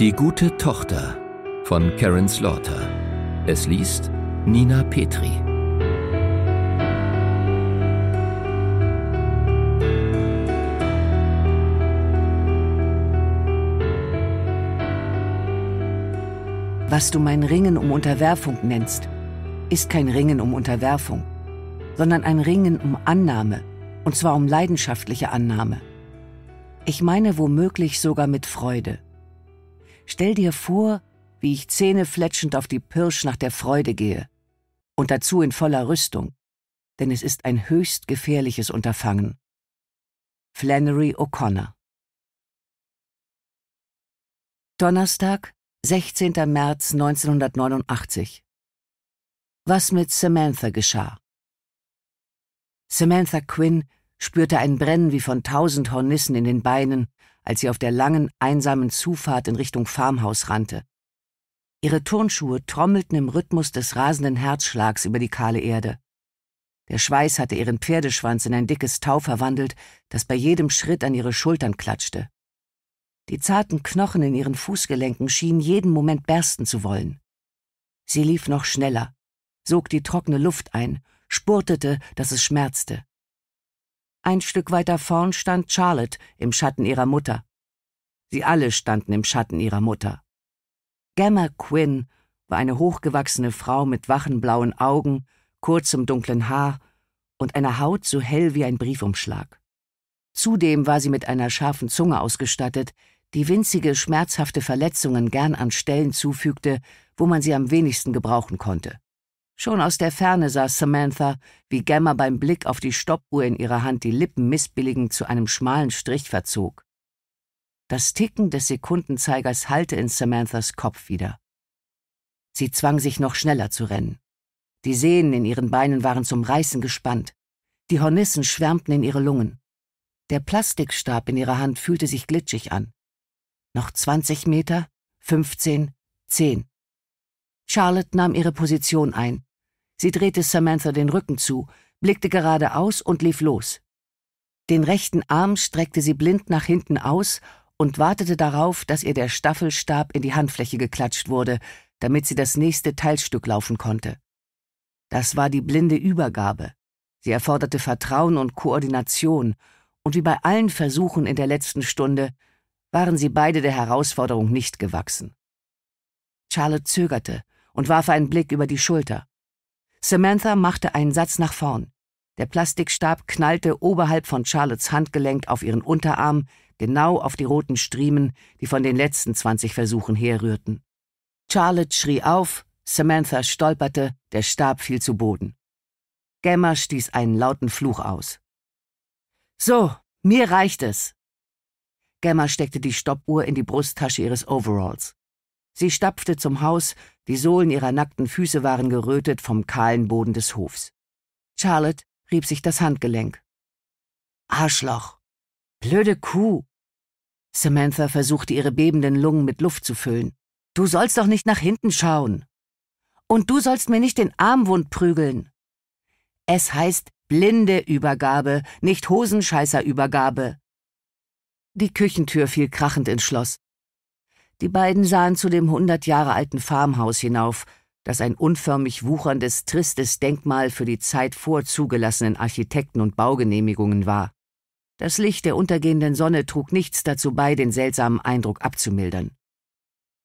Die gute Tochter von Karen Slaughter. Es liest Nina Petri. Was du mein Ringen um Unterwerfung nennst, ist kein Ringen um Unterwerfung, sondern ein Ringen um Annahme, und zwar um leidenschaftliche Annahme. Ich meine womöglich sogar mit Freude. Stell dir vor, wie ich zähnefletschend auf die Pirsch nach der Freude gehe. Und dazu in voller Rüstung. Denn es ist ein höchst gefährliches Unterfangen. Flannery O'Connor Donnerstag, 16. März 1989 Was mit Samantha geschah? Samantha Quinn spürte ein Brennen wie von tausend Hornissen in den Beinen als sie auf der langen, einsamen Zufahrt in Richtung Farmhaus rannte. Ihre Turnschuhe trommelten im Rhythmus des rasenden Herzschlags über die kahle Erde. Der Schweiß hatte ihren Pferdeschwanz in ein dickes Tau verwandelt, das bei jedem Schritt an ihre Schultern klatschte. Die zarten Knochen in ihren Fußgelenken schienen jeden Moment bersten zu wollen. Sie lief noch schneller, sog die trockene Luft ein, spurtete, dass es schmerzte. Ein Stück weiter vorn stand Charlotte im Schatten ihrer Mutter. Sie alle standen im Schatten ihrer Mutter. Gemma Quinn war eine hochgewachsene Frau mit wachen blauen Augen, kurzem dunklen Haar und einer Haut so hell wie ein Briefumschlag. Zudem war sie mit einer scharfen Zunge ausgestattet, die winzige, schmerzhafte Verletzungen gern an Stellen zufügte, wo man sie am wenigsten gebrauchen konnte. Schon aus der Ferne sah Samantha, wie Gemma beim Blick auf die Stoppuhr in ihrer Hand die Lippen missbilligend zu einem schmalen Strich verzog. Das Ticken des Sekundenzeigers hallte in Samanthas Kopf wieder. Sie zwang sich noch schneller zu rennen. Die Sehnen in ihren Beinen waren zum Reißen gespannt. Die Hornissen schwärmten in ihre Lungen. Der Plastikstab in ihrer Hand fühlte sich glitschig an. Noch 20 Meter, 15, 10. Charlotte nahm ihre Position ein, Sie drehte Samantha den Rücken zu, blickte geradeaus und lief los. Den rechten Arm streckte sie blind nach hinten aus und wartete darauf, dass ihr der Staffelstab in die Handfläche geklatscht wurde, damit sie das nächste Teilstück laufen konnte. Das war die blinde Übergabe. Sie erforderte Vertrauen und Koordination, und wie bei allen Versuchen in der letzten Stunde waren sie beide der Herausforderung nicht gewachsen. Charlotte zögerte und warf einen Blick über die Schulter. Samantha machte einen Satz nach vorn. Der Plastikstab knallte oberhalb von Charlottes Handgelenk auf ihren Unterarm, genau auf die roten Striemen, die von den letzten 20 Versuchen herrührten. Charlotte schrie auf, Samantha stolperte, der Stab fiel zu Boden. Gemma stieß einen lauten Fluch aus. So, mir reicht es. Gemma steckte die Stoppuhr in die Brusttasche ihres Overalls. Sie stapfte zum Haus, die Sohlen ihrer nackten Füße waren gerötet vom kahlen Boden des Hofs. Charlotte rieb sich das Handgelenk. Arschloch. Blöde Kuh. Samantha versuchte ihre bebenden Lungen mit Luft zu füllen. Du sollst doch nicht nach hinten schauen. Und du sollst mir nicht den Arm wund prügeln. Es heißt blinde Übergabe, nicht Hosenscheißerübergabe. Die Küchentür fiel krachend ins Schloss. Die beiden sahen zu dem hundert Jahre alten Farmhaus hinauf, das ein unförmig wucherndes, tristes Denkmal für die Zeit vor zugelassenen Architekten und Baugenehmigungen war. Das Licht der untergehenden Sonne trug nichts dazu bei, den seltsamen Eindruck abzumildern.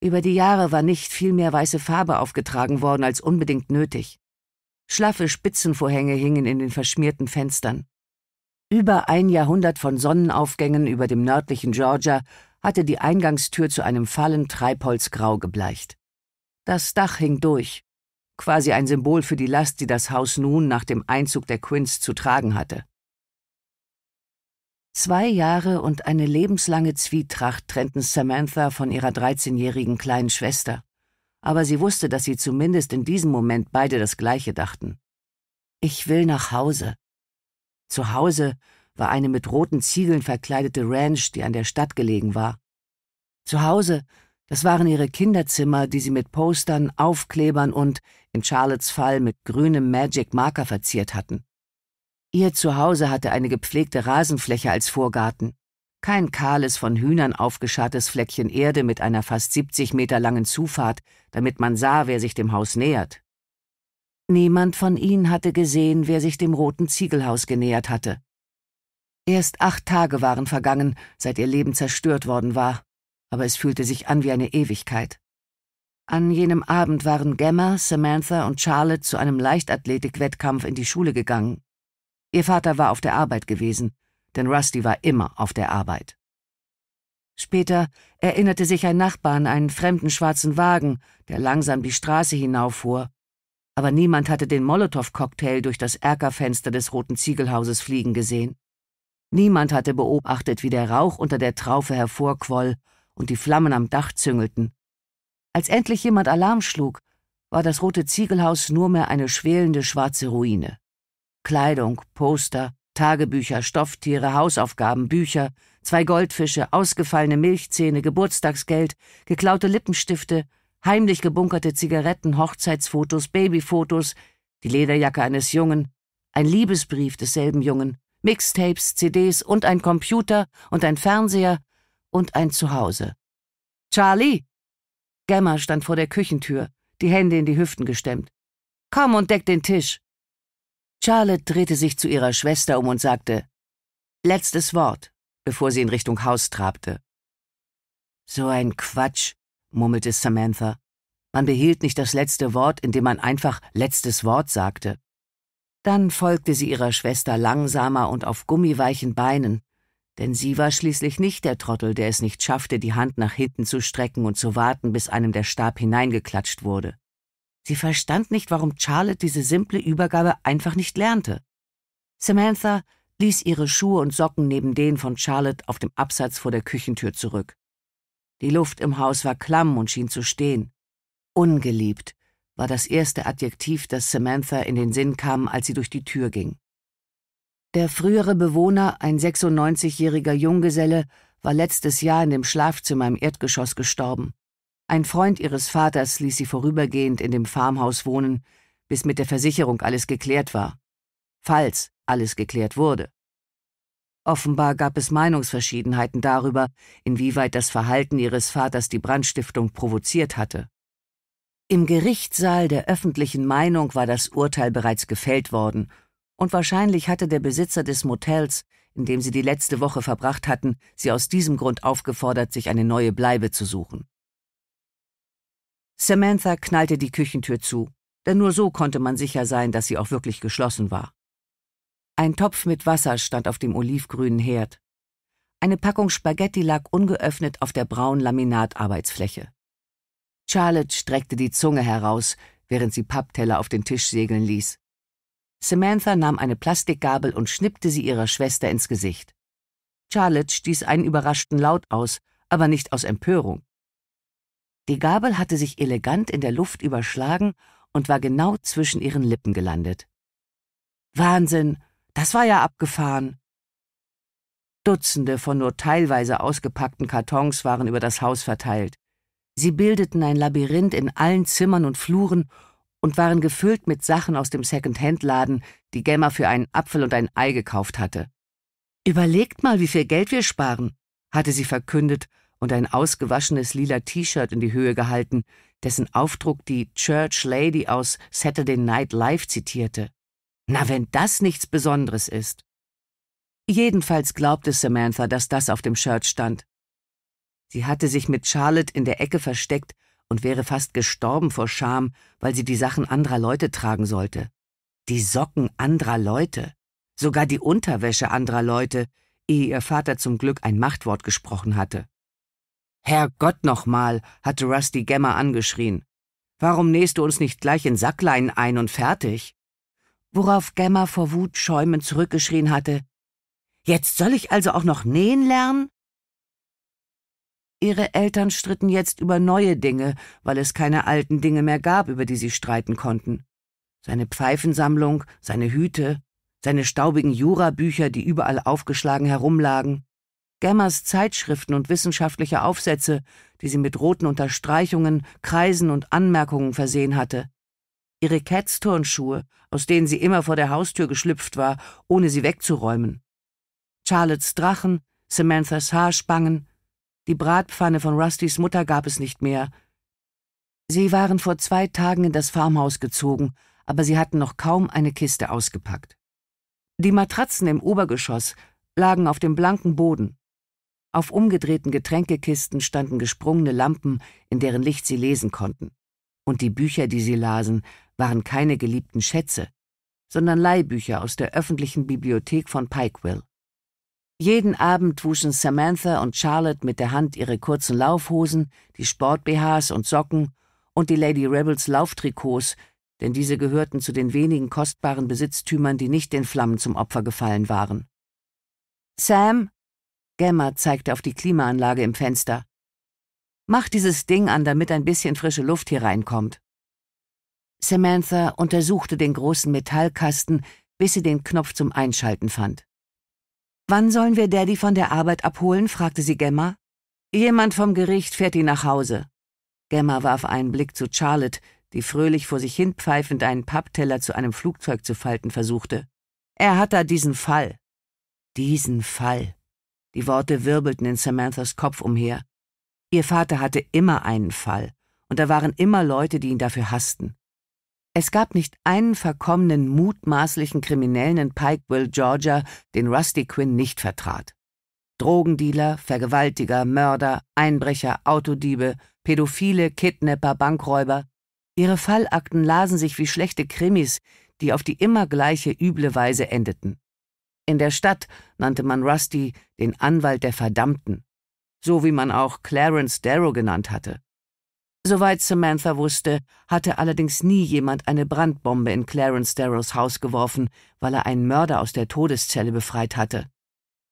Über die Jahre war nicht viel mehr weiße Farbe aufgetragen worden als unbedingt nötig. Schlaffe Spitzenvorhänge hingen in den verschmierten Fenstern. Über ein Jahrhundert von Sonnenaufgängen über dem nördlichen Georgia hatte die Eingangstür zu einem Fallen treibholzgrau gebleicht. Das Dach hing durch, quasi ein Symbol für die Last, die das Haus nun nach dem Einzug der Quins zu tragen hatte. Zwei Jahre und eine lebenslange Zwietracht trennten Samantha von ihrer 13-jährigen kleinen Schwester, aber sie wusste, dass sie zumindest in diesem Moment beide das Gleiche dachten. Ich will nach Hause. Zu Hause, war eine mit roten Ziegeln verkleidete Ranch, die an der Stadt gelegen war. Zu Hause, das waren ihre Kinderzimmer, die sie mit Postern, Aufklebern und, in Charlottes Fall, mit grünem Magic-Marker verziert hatten. Ihr Zuhause hatte eine gepflegte Rasenfläche als Vorgarten. Kein kahles, von Hühnern aufgescharrtes Fleckchen Erde mit einer fast 70 Meter langen Zufahrt, damit man sah, wer sich dem Haus nähert. Niemand von ihnen hatte gesehen, wer sich dem roten Ziegelhaus genähert hatte. Erst acht Tage waren vergangen, seit ihr Leben zerstört worden war, aber es fühlte sich an wie eine Ewigkeit. An jenem Abend waren Gemma, Samantha und Charlotte zu einem Leichtathletikwettkampf in die Schule gegangen. Ihr Vater war auf der Arbeit gewesen, denn Rusty war immer auf der Arbeit. Später erinnerte sich ein Nachbar an einen fremden schwarzen Wagen, der langsam die Straße hinauffuhr, aber niemand hatte den Molotow-Cocktail durch das Erkerfenster des Roten Ziegelhauses fliegen gesehen. Niemand hatte beobachtet, wie der Rauch unter der Traufe hervorquoll und die Flammen am Dach züngelten. Als endlich jemand Alarm schlug, war das rote Ziegelhaus nur mehr eine schwelende schwarze Ruine. Kleidung, Poster, Tagebücher, Stofftiere, Hausaufgaben, Bücher, zwei Goldfische, ausgefallene Milchzähne, Geburtstagsgeld, geklaute Lippenstifte, heimlich gebunkerte Zigaretten, Hochzeitsfotos, Babyfotos, die Lederjacke eines Jungen, ein Liebesbrief desselben Jungen, Mixtapes, CDs und ein Computer und ein Fernseher und ein Zuhause. Charlie! Gemma stand vor der Küchentür, die Hände in die Hüften gestemmt. Komm und deck den Tisch. Charlotte drehte sich zu ihrer Schwester um und sagte Letztes Wort, bevor sie in Richtung Haus trabte. So ein Quatsch, murmelte Samantha. Man behielt nicht das letzte Wort, indem man einfach letztes Wort sagte. Dann folgte sie ihrer Schwester langsamer und auf gummiweichen Beinen, denn sie war schließlich nicht der Trottel, der es nicht schaffte, die Hand nach hinten zu strecken und zu warten, bis einem der Stab hineingeklatscht wurde. Sie verstand nicht, warum Charlotte diese simple Übergabe einfach nicht lernte. Samantha ließ ihre Schuhe und Socken neben denen von Charlotte auf dem Absatz vor der Küchentür zurück. Die Luft im Haus war klamm und schien zu stehen. Ungeliebt, war das erste Adjektiv, das Samantha in den Sinn kam, als sie durch die Tür ging. Der frühere Bewohner, ein 96-jähriger Junggeselle, war letztes Jahr in dem Schlafzimmer im Erdgeschoss gestorben. Ein Freund ihres Vaters ließ sie vorübergehend in dem Farmhaus wohnen, bis mit der Versicherung alles geklärt war. Falls alles geklärt wurde. Offenbar gab es Meinungsverschiedenheiten darüber, inwieweit das Verhalten ihres Vaters die Brandstiftung provoziert hatte. Im Gerichtssaal der öffentlichen Meinung war das Urteil bereits gefällt worden, und wahrscheinlich hatte der Besitzer des Motels, in dem sie die letzte Woche verbracht hatten, sie aus diesem Grund aufgefordert, sich eine neue Bleibe zu suchen. Samantha knallte die Küchentür zu, denn nur so konnte man sicher sein, dass sie auch wirklich geschlossen war. Ein Topf mit Wasser stand auf dem olivgrünen Herd. Eine Packung Spaghetti lag ungeöffnet auf der braunen Laminatarbeitsfläche. Charlotte streckte die Zunge heraus, während sie Pappteller auf den Tisch segeln ließ. Samantha nahm eine Plastikgabel und schnippte sie ihrer Schwester ins Gesicht. Charlotte stieß einen überraschten Laut aus, aber nicht aus Empörung. Die Gabel hatte sich elegant in der Luft überschlagen und war genau zwischen ihren Lippen gelandet. Wahnsinn, das war ja abgefahren. Dutzende von nur teilweise ausgepackten Kartons waren über das Haus verteilt. Sie bildeten ein Labyrinth in allen Zimmern und Fluren und waren gefüllt mit Sachen aus dem Second-Hand-Laden, die Gemma für einen Apfel und ein Ei gekauft hatte. Überlegt mal, wie viel Geld wir sparen, hatte sie verkündet und ein ausgewaschenes lila T-Shirt in die Höhe gehalten, dessen Aufdruck die Church Lady aus Saturday Night Live zitierte. Na, wenn das nichts Besonderes ist. Jedenfalls glaubte Samantha, dass das auf dem Shirt stand. Sie hatte sich mit Charlotte in der Ecke versteckt und wäre fast gestorben vor Scham, weil sie die Sachen anderer Leute tragen sollte. Die Socken anderer Leute, sogar die Unterwäsche anderer Leute, ehe ihr Vater zum Glück ein Machtwort gesprochen hatte. Herrgott nochmal, hatte Rusty Gemma angeschrien. Warum nähst du uns nicht gleich in Sackleinen ein und fertig? Worauf Gemma vor Wut schäumend zurückgeschrien hatte. Jetzt soll ich also auch noch nähen lernen? Ihre Eltern stritten jetzt über neue Dinge, weil es keine alten Dinge mehr gab, über die sie streiten konnten. Seine Pfeifensammlung, seine Hüte, seine staubigen Jurabücher, die überall aufgeschlagen herumlagen, Gemmers Zeitschriften und wissenschaftliche Aufsätze, die sie mit roten Unterstreichungen, Kreisen und Anmerkungen versehen hatte, ihre Cats-Turnschuhe, aus denen sie immer vor der Haustür geschlüpft war, ohne sie wegzuräumen, Charlottes Drachen, Samanthas Haarspangen, die Bratpfanne von Rustys Mutter gab es nicht mehr. Sie waren vor zwei Tagen in das Farmhaus gezogen, aber sie hatten noch kaum eine Kiste ausgepackt. Die Matratzen im Obergeschoss lagen auf dem blanken Boden. Auf umgedrehten Getränkekisten standen gesprungene Lampen, in deren Licht sie lesen konnten. Und die Bücher, die sie lasen, waren keine geliebten Schätze, sondern Leihbücher aus der öffentlichen Bibliothek von Pikeville. Jeden Abend wuschen Samantha und Charlotte mit der Hand ihre kurzen Laufhosen, die Sport-BHs und Socken und die Lady Rebels Lauftrikots, denn diese gehörten zu den wenigen kostbaren Besitztümern, die nicht den Flammen zum Opfer gefallen waren. Sam, Gemma zeigte auf die Klimaanlage im Fenster. Mach dieses Ding an, damit ein bisschen frische Luft hier reinkommt. Samantha untersuchte den großen Metallkasten, bis sie den Knopf zum Einschalten fand. Wann sollen wir Daddy von der Arbeit abholen? fragte sie Gemma. Jemand vom Gericht fährt ihn nach Hause. Gemma warf einen Blick zu Charlotte, die fröhlich vor sich hinpfeifend einen Pappteller zu einem Flugzeug zu falten versuchte. Er hat da diesen Fall. Diesen Fall. Die Worte wirbelten in Samanthas Kopf umher. Ihr Vater hatte immer einen Fall, und da waren immer Leute, die ihn dafür hassten. Es gab nicht einen verkommenen, mutmaßlichen Kriminellen in Pikeville, Georgia, den Rusty Quinn nicht vertrat. Drogendealer, Vergewaltiger, Mörder, Einbrecher, Autodiebe, Pädophile, Kidnapper, Bankräuber. Ihre Fallakten lasen sich wie schlechte Krimis, die auf die immer gleiche üble Weise endeten. In der Stadt nannte man Rusty den Anwalt der Verdammten, so wie man auch Clarence Darrow genannt hatte. Soweit Samantha wusste, hatte allerdings nie jemand eine Brandbombe in Clarence Darrows Haus geworfen, weil er einen Mörder aus der Todeszelle befreit hatte.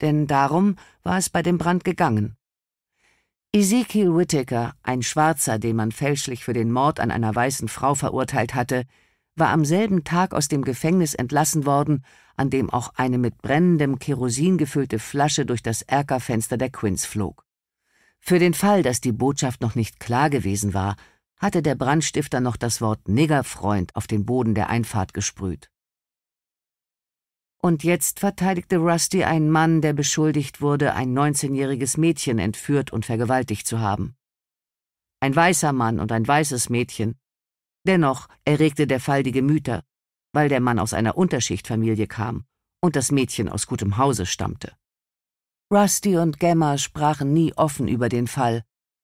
Denn darum war es bei dem Brand gegangen. Ezekiel Whittaker, ein Schwarzer, den man fälschlich für den Mord an einer weißen Frau verurteilt hatte, war am selben Tag aus dem Gefängnis entlassen worden, an dem auch eine mit brennendem Kerosin gefüllte Flasche durch das Erkerfenster der Quins flog. Für den Fall, dass die Botschaft noch nicht klar gewesen war, hatte der Brandstifter noch das Wort Niggerfreund auf den Boden der Einfahrt gesprüht. Und jetzt verteidigte Rusty einen Mann, der beschuldigt wurde, ein 19-jähriges Mädchen entführt und vergewaltigt zu haben. Ein weißer Mann und ein weißes Mädchen. Dennoch erregte der Fall die Gemüter, weil der Mann aus einer Unterschichtfamilie kam und das Mädchen aus gutem Hause stammte. Rusty und Gemma sprachen nie offen über den Fall,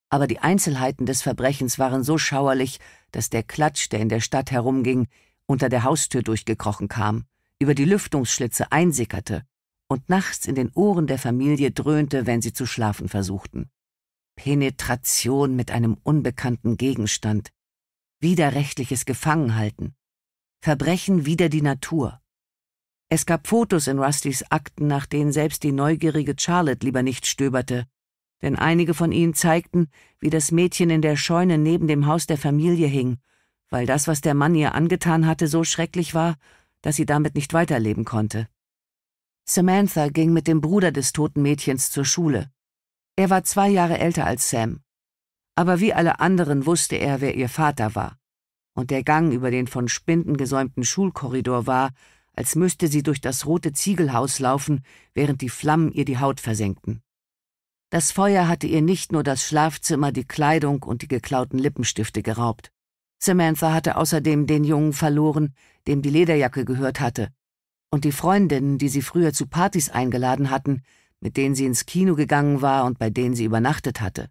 aber die Einzelheiten des Verbrechens waren so schauerlich, dass der Klatsch, der in der Stadt herumging, unter der Haustür durchgekrochen kam, über die Lüftungsschlitze einsickerte und nachts in den Ohren der Familie dröhnte, wenn sie zu schlafen versuchten. Penetration mit einem unbekannten Gegenstand, widerrechtliches Gefangenhalten, Verbrechen wider die Natur, es gab Fotos in Rustys Akten, nach denen selbst die neugierige Charlotte lieber nicht stöberte, denn einige von ihnen zeigten, wie das Mädchen in der Scheune neben dem Haus der Familie hing, weil das, was der Mann ihr angetan hatte, so schrecklich war, dass sie damit nicht weiterleben konnte. Samantha ging mit dem Bruder des toten Mädchens zur Schule. Er war zwei Jahre älter als Sam. Aber wie alle anderen wusste er, wer ihr Vater war. Und der Gang über den von Spinden gesäumten Schulkorridor war, als müsste sie durch das rote Ziegelhaus laufen, während die Flammen ihr die Haut versenkten. Das Feuer hatte ihr nicht nur das Schlafzimmer, die Kleidung und die geklauten Lippenstifte geraubt. Samantha hatte außerdem den Jungen verloren, dem die Lederjacke gehört hatte, und die Freundinnen, die sie früher zu Partys eingeladen hatten, mit denen sie ins Kino gegangen war und bei denen sie übernachtet hatte.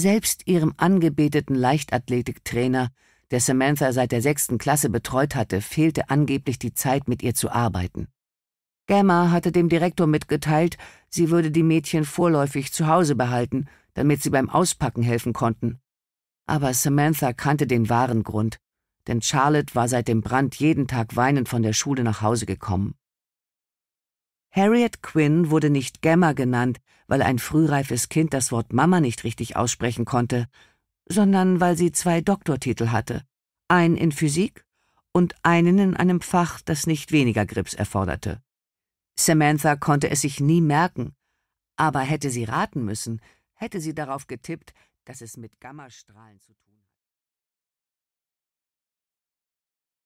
Selbst ihrem angebeteten Leichtathletiktrainer der Samantha seit der sechsten Klasse betreut hatte, fehlte angeblich die Zeit, mit ihr zu arbeiten. Gemma hatte dem Direktor mitgeteilt, sie würde die Mädchen vorläufig zu Hause behalten, damit sie beim Auspacken helfen konnten. Aber Samantha kannte den wahren Grund, denn Charlotte war seit dem Brand jeden Tag weinend von der Schule nach Hause gekommen. Harriet Quinn wurde nicht Gemma genannt, weil ein frühreifes Kind das Wort Mama nicht richtig aussprechen konnte, sondern weil sie zwei Doktortitel hatte, einen in Physik und einen in einem Fach, das nicht weniger Grips erforderte. Samantha konnte es sich nie merken, aber hätte sie raten müssen, hätte sie darauf getippt, dass es mit Gammastrahlen zu tun